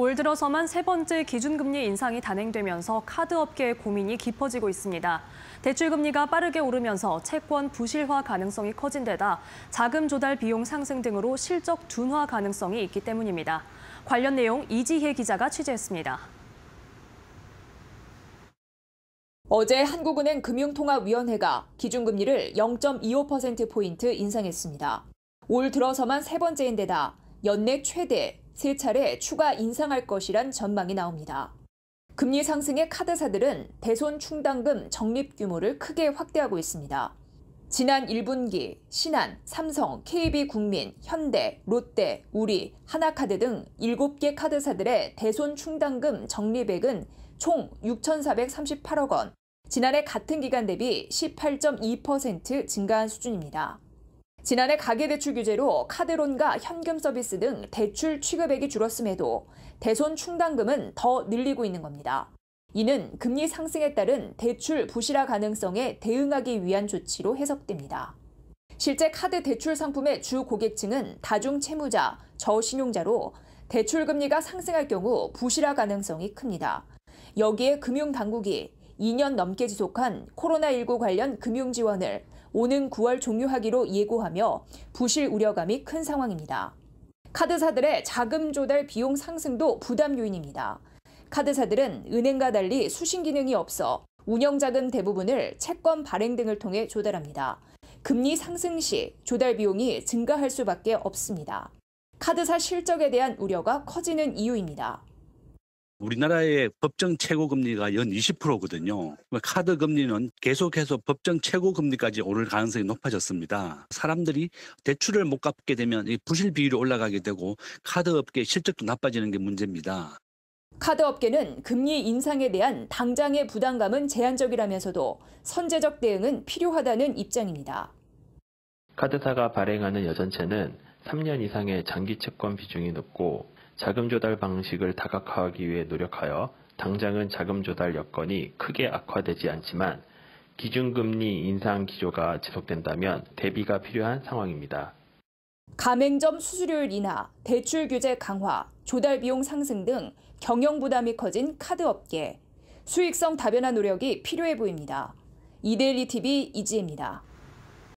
올 들어서만 세 번째 기준금리 인상이 단행되면서 카드업계의 고민이 깊어지고 있습니다. 대출금리가 빠르게 오르면서 채권 부실화 가능성이 커진 데다 자금 조달 비용 상승 등으로 실적 둔화 가능성이 있기 때문입니다. 관련 내용 이지혜 기자가 취재했습니다. 어제 한국은행 금융통화위원회가 기준금리를 0.25%포인트 인상했습니다. 올 들어서만 세 번째인데다 연내 최대 세 차례 추가 인상할 것이란 전망이 나옵니다. 금리 상승의 카드사들은 대손 충당금 적립 규모를 크게 확대하고 있습니다. 지난 1분기 신한, 삼성, KB국민, 현대, 롯데, 우리, 하나카드 등 7개 카드사들의 대손 충당금 적립액은 총 6,438억 원, 지난해 같은 기간 대비 18.2% 증가한 수준입니다. 지난해 가계대출 규제로 카드론과 현금 서비스 등 대출 취급액이 줄었음에도 대손 충당금은 더 늘리고 있는 겁니다. 이는 금리 상승에 따른 대출 부실화 가능성에 대응하기 위한 조치로 해석됩니다. 실제 카드 대출 상품의 주 고객층은 다중 채무자, 저신용자로 대출 금리가 상승할 경우 부실화 가능성이 큽니다. 여기에 금융당국이 2년 넘게 지속한 코로나19 관련 금융 지원을 오는 9월 종료하기로 예고하며 부실 우려감이 큰 상황입니다. 카드사들의 자금 조달 비용 상승도 부담 요인입니다. 카드사들은 은행과 달리 수신 기능이 없어 운영자금 대부분을 채권 발행 등을 통해 조달합니다. 금리 상승 시 조달 비용이 증가할 수밖에 없습니다. 카드사 실적에 대한 우려가 커지는 이유입니다. 우리나라의 법정 최고 금리가 연 20%거든요. 그러니까 카드 금리는 계속해서 법정 최고 금리까지 오를 가능성이 높아졌습니다. 사람들이 대출을 못 갚게 되면 부실 비율이 올라가게 되고 카드 업계 실적도 나빠지는 게 문제입니다. 카드 업계는 금리 인상에 대한 당장의 부담감은 제한적이라면서도 선제적 대응은 필요하다는 입장입니다. 카드사가 발행하는 여전체는 3년 이상의 장기 채권 비중이 높고 자금 조달 방식을 다각화하기 위해 노력하여 당장은 자금 조달 여건이 크게 악화되지 않지만 기준금리 인상 기조가 지속된다면 대비가 필요한 상황입니다. 가맹점 수수료율 인하, 대출 규제 강화, 조달 비용 상승 등 경영 부담이 커진 카드 업계. 수익성 다변화 노력이 필요해 보입니다. 이데일리 TV 이지혜입니다.